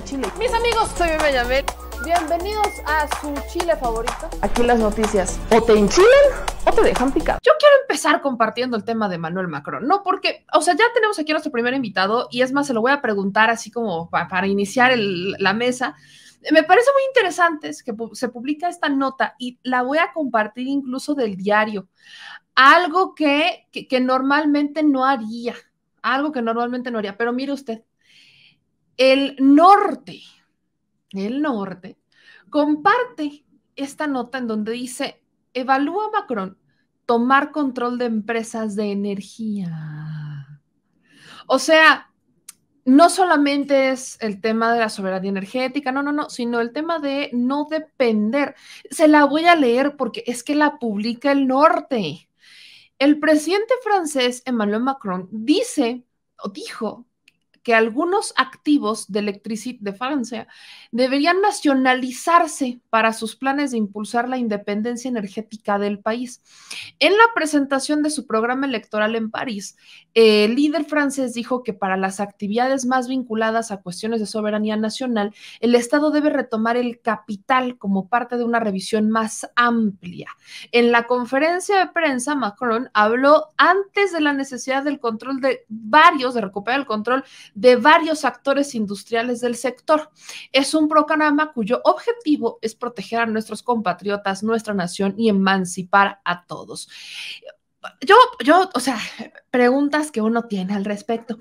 chile. Mis amigos, soy Benjamín. Bienvenidos a su chile favorito. Aquí las noticias. O te enchilan o te dejan picado. Yo quiero empezar compartiendo el tema de Manuel Macron, ¿no? Porque, o sea, ya tenemos aquí a nuestro primer invitado y es más, se lo voy a preguntar así como para, iniciar la mesa me parece muy interesante que se publica esta nota y la voy a compartir incluso del diario. Algo que, que normalmente no haría, algo que normalmente no haría, pero mire usted, el norte, el norte, comparte esta nota en donde dice, evalúa Macron tomar control de empresas de energía. O sea, no solamente es el tema de la soberanía energética, no, no, no, sino el tema de no depender. Se la voy a leer porque es que la publica el norte. El presidente francés Emmanuel Macron dice o dijo que algunos activos de Electricité de Francia deberían nacionalizarse para sus planes de impulsar la independencia energética del país. En la presentación de su programa electoral en París, el líder francés dijo que para las actividades más vinculadas a cuestiones de soberanía nacional, el Estado debe retomar el capital como parte de una revisión más amplia. En la conferencia de prensa, Macron habló antes de la necesidad del control de varios, de recuperar el control de varios actores industriales del sector. Es un programa cuyo objetivo es proteger a nuestros compatriotas, nuestra nación y emancipar a todos. Yo, yo, o sea, preguntas que uno tiene al respecto.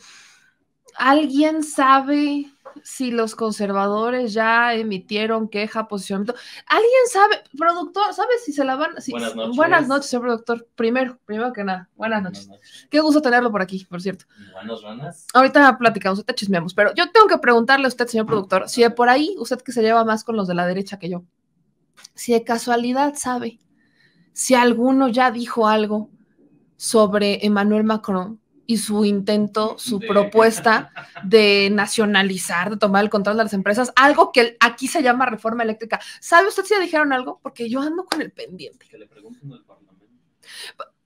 ¿Alguien sabe si los conservadores ya emitieron queja, posicionamiento. ¿Alguien sabe, productor, sabe si se la van? buenas noches. Buenas noches, señor productor. Primero, primero que nada, buenas noches. Qué gusto tenerlo por aquí, por cierto. Buenas, noches. Ahorita platicamos, ahorita chismeamos, pero yo tengo que preguntarle a usted, señor productor, si de por ahí, usted que se lleva más con los de la derecha que yo, si de casualidad sabe si alguno ya dijo algo sobre Emmanuel Macron y su intento, su propuesta de nacionalizar, de tomar el control de las empresas, algo que aquí se llama reforma eléctrica. ¿Sabe usted si le dijeron algo? Porque yo ando con el pendiente. Que le Parlamento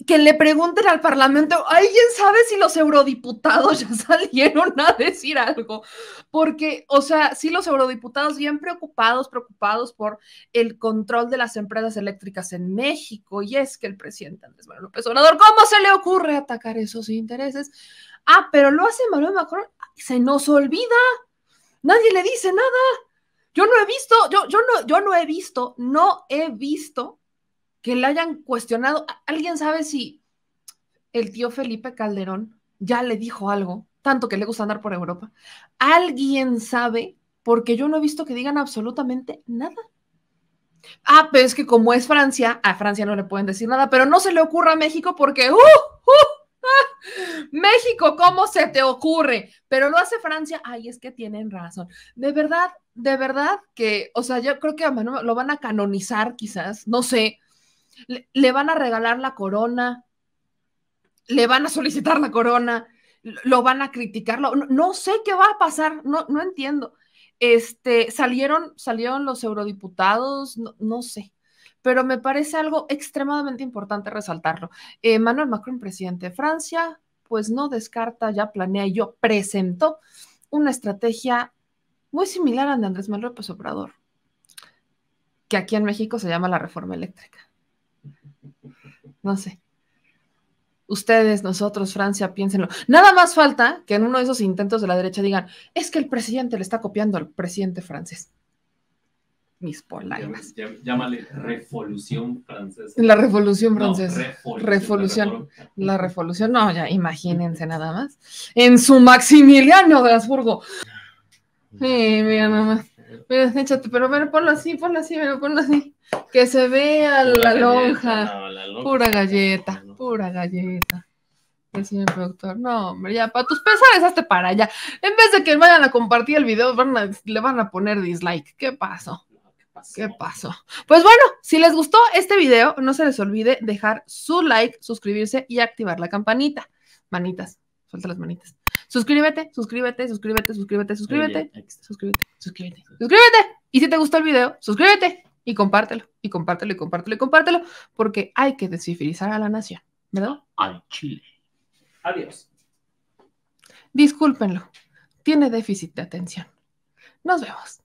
que le pregunten al Parlamento, ¿alguien sabe si los eurodiputados ya salieron a decir algo, porque, o sea, si los eurodiputados bien preocupados, preocupados por el control de las empresas eléctricas en México, y es que el presidente Andrés Manuel López Obrador, ¿cómo se le ocurre atacar esos intereses? Ah, pero lo hace Manuel Macron, se nos olvida, nadie le dice nada. Yo no he visto, yo, yo, no, yo no he visto, no he visto que le hayan cuestionado. ¿Alguien sabe si el tío Felipe Calderón ya le dijo algo? Tanto que le gusta andar por Europa. ¿Alguien sabe? Porque yo no he visto que digan absolutamente nada. Ah, pero es que como es Francia, a Francia no le pueden decir nada, pero no se le ocurra a México porque, ¡uh! ¡uh! Ah, México, ¿cómo se te ocurre? Pero lo hace Francia, ay, es que tienen razón. De verdad, de verdad que, o sea, yo creo que a lo van a canonizar quizás, no sé, le, van a regalar la corona, le van a solicitar la corona, lo van a criticar, no, sé qué va a pasar, no, no entiendo. Este, salieron, salieron los eurodiputados, no, sé, pero me parece algo extremadamente importante resaltarlo. Eh, Manuel Macron, presidente de Francia, pues no descarta, ya planea y yo presentó una estrategia muy similar a la de Andrés Manuel López Obrador, que aquí en México se llama la reforma eléctrica no sé. Ustedes, nosotros, Francia, piénsenlo. Nada más falta que en uno de esos intentos de la derecha digan, es que el presidente le está copiando al presidente francés. Mis polainas. Llámale revolución francesa. La revolución francesa. revolución. La revolución, no, ya imagínense nada más. En su Maximiliano de Habsburgo. Sí, mira nada más. Mira, échate, pero, ponlo así, ponlo así, ponlo así. Que se vea la, lonja. Pura galleta, pura galleta. El señor productor, no, hombre, ya, para tus pesares, hazte para allá. En vez de que vayan a compartir el video, le van a poner dislike. ¿Qué pasó? Pasó. ¿Qué pasó? Pues bueno, si les gustó este video, no se les olvide dejar su like, suscribirse y activar la campanita. Manitas, suelta las manitas. Suscríbete, suscríbete, suscríbete, suscríbete, suscríbete, suscríbete, suscríbete, suscríbete. Y si te gustó el video, suscríbete y compártelo, y compártelo, y compártelo, y compártelo, porque hay que descifrizar a la nación, ¿verdad? Al Chile. Adiós. Discúlpenlo, tiene déficit de atención. Nos vemos.